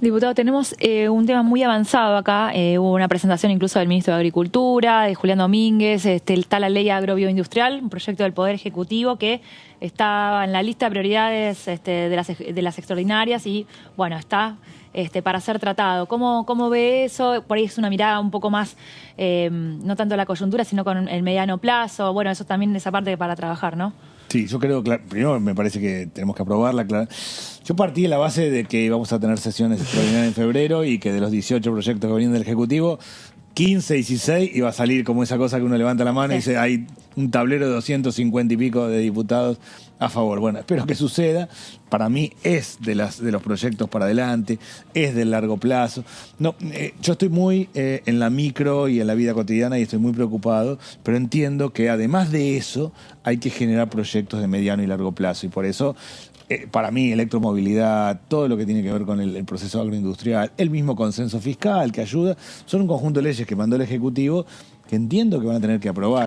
Diputado, tenemos eh, un tema muy avanzado acá. Eh, hubo una presentación incluso del ministro de Agricultura, de Julián Domínguez. Este, está la ley agrobioindustrial, un proyecto del Poder Ejecutivo que estaba en la lista de prioridades este, de, las, extraordinarias y, bueno, está este, para ser tratado. ¿Cómo, ¿Cómo ve eso? Por ahí es una mirada un poco más, eh, no tanto la coyuntura, sino con el mediano plazo. Bueno, eso también esa parte para trabajar, ¿no? Sí, yo creo, primero me parece que tenemos que aprobarla. Yo partí de la base de que íbamos a tener sesiones extraordinarias en febrero y que de los 18 proyectos que venían del Ejecutivo, 15, 16 y va a salir como esa cosa que uno levanta la mano y dice, hay un tablero de 250 y pico de diputados a favor. Bueno, espero que suceda. Para mí es de, las, de los proyectos para adelante, es del largo plazo. No, eh, yo estoy muy eh, en la micro y en la vida cotidiana y estoy muy preocupado, pero entiendo que además de eso hay que generar proyectos de mediano y largo plazo. Y por eso eh, para mí, electromovilidad, todo lo que tiene que ver con el, proceso agroindustrial, el mismo consenso fiscal que ayuda, son un conjunto de leyes que mandó el Ejecutivo, que entiendo que van a tener que aprobar.